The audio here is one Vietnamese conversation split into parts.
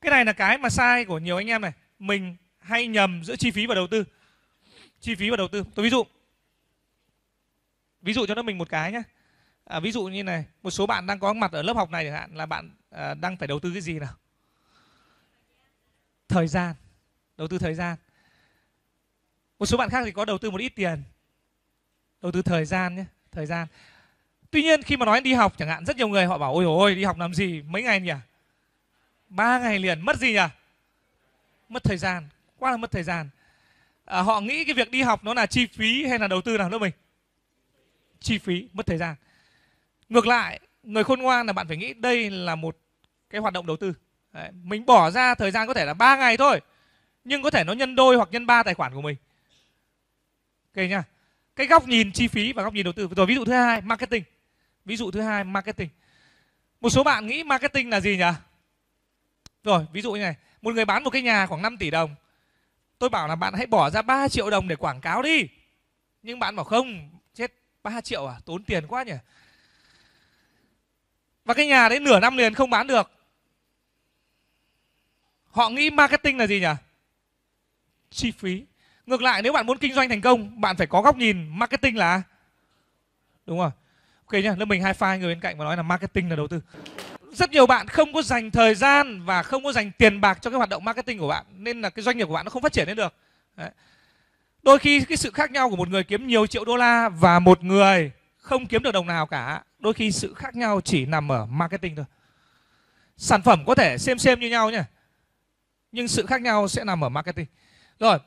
Cái này là cái mà sai của nhiều anh em này. Mình hay nhầm giữa chi phí và đầu tư. Chi phí và đầu tư. Tôi ví dụ. Ví dụ cho nó mình một cái nhé. À, ví dụ như này, một số bạn đang có mặt ở lớp học này chẳng hạn là bạn à, đang phải đầu tư cái gì nào? Thời gian. Đầu tư thời gian. Một số bạn khác thì có đầu tư một ít tiền. Đầu tư thời gian nhé, thời gian. Tuy nhiên khi mà nói đi học chẳng hạn rất nhiều người họ bảo ôi ôi đi học làm gì mấy ngày nhỉ? ba ngày liền mất gì nhỉ mất thời gian quá là mất thời gian à, họ nghĩ cái việc đi học nó là chi phí hay là đầu tư nào đó mình chi phí mất thời gian ngược lại người khôn ngoan là bạn phải nghĩ đây là một cái hoạt động đầu tư Đấy, mình bỏ ra thời gian có thể là 3 ngày thôi nhưng có thể nó nhân đôi hoặc nhân ba tài khoản của mình ok nha. cái góc nhìn chi phí và góc nhìn đầu tư rồi ví dụ thứ hai marketing ví dụ thứ hai marketing một số bạn nghĩ marketing là gì nhỉ rồi, ví dụ như này, một người bán một cái nhà khoảng 5 tỷ đồng. Tôi bảo là bạn hãy bỏ ra 3 triệu đồng để quảng cáo đi. Nhưng bạn bảo không, chết 3 triệu à, tốn tiền quá nhỉ. Và cái nhà đấy nửa năm liền không bán được. Họ nghĩ marketing là gì nhỉ? Chi phí. Ngược lại nếu bạn muốn kinh doanh thành công, bạn phải có góc nhìn marketing là Đúng rồi. Ok nhá, lớp mình hai file người bên cạnh mà nói là marketing là đầu tư rất nhiều bạn không có dành thời gian và không có dành tiền bạc cho cái hoạt động marketing của bạn nên là cái doanh nghiệp của bạn nó không phát triển lên được Đấy. đôi khi cái sự khác nhau của một người kiếm nhiều triệu đô la và một người không kiếm được đồng nào cả đôi khi sự khác nhau chỉ nằm ở marketing thôi sản phẩm có thể xem xem như nhau nhỉ, nhưng sự khác nhau sẽ nằm ở marketing rồi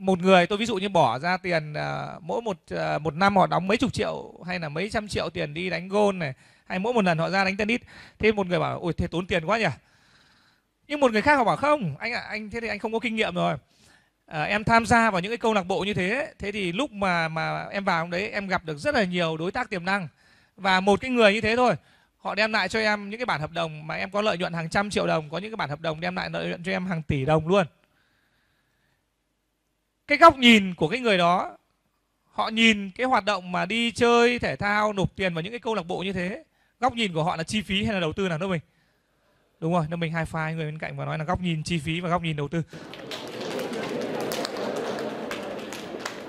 một người tôi ví dụ như bỏ ra tiền uh, mỗi một uh, một năm họ đóng mấy chục triệu hay là mấy trăm triệu tiền đi đánh gôn này hay mỗi một lần họ ra đánh tennis thế một người bảo ôi thế tốn tiền quá nhỉ nhưng một người khác họ bảo không anh ạ à, anh thế thì anh không có kinh nghiệm rồi à, em tham gia vào những cái câu lạc bộ như thế thế thì lúc mà mà em vào đấy em gặp được rất là nhiều đối tác tiềm năng và một cái người như thế thôi họ đem lại cho em những cái bản hợp đồng mà em có lợi nhuận hàng trăm triệu đồng có những cái bản hợp đồng đem lại lợi nhuận cho em hàng tỷ đồng luôn cái góc nhìn của cái người đó họ nhìn cái hoạt động mà đi chơi thể thao nộp tiền vào những cái câu lạc bộ như thế góc nhìn của họ là chi phí hay là đầu tư nào đó mình đúng rồi nên mình hai file người bên cạnh và nói là góc nhìn chi phí và góc nhìn đầu tư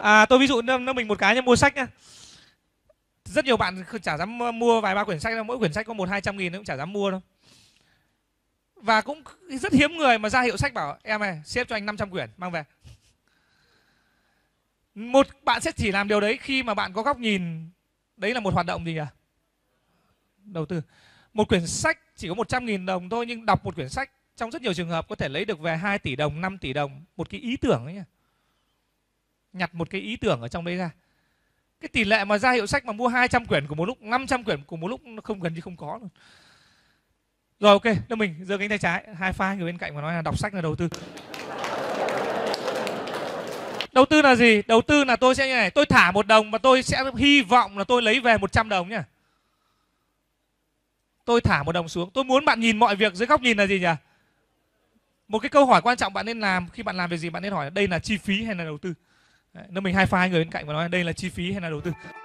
à tôi ví dụ nó mình một cái nhé mua sách nhá rất nhiều bạn chả dám mua vài ba quyển sách đâu mỗi quyển sách có một hai trăm nghìn cũng chả dám mua đâu và cũng rất hiếm người mà ra hiệu sách bảo em này xếp cho anh 500 quyển mang về một bạn sẽ chỉ làm điều đấy khi mà bạn có góc nhìn đấy là một hoạt động gì à đầu tư một quyển sách chỉ có 100.000 đồng thôi nhưng đọc một quyển sách trong rất nhiều trường hợp có thể lấy được về 2 tỷ đồng, 5 tỷ đồng, một cái ý tưởng ấy nhỉ. Nhặt một cái ý tưởng ở trong đấy ra. Cái tỷ lệ mà ra hiệu sách mà mua 200 quyển của một lúc, 500 quyển của một lúc nó không gần như không có luôn. Rồi ok, là mình giơ cánh tay trái, hai pha người bên cạnh mà nói là đọc sách là đầu tư. Đầu tư là gì? Đầu tư là tôi sẽ như này, tôi thả một đồng và tôi sẽ hy vọng là tôi lấy về 100 đồng nhá. Tôi thả một đồng xuống. Tôi muốn bạn nhìn mọi việc dưới góc nhìn là gì nhỉ? Một cái câu hỏi quan trọng bạn nên làm khi bạn làm việc gì bạn nên hỏi đây là chi phí hay là đầu tư. Đấy, nếu mình hai pha hai người bên cạnh và nói đây là chi phí hay là đầu tư.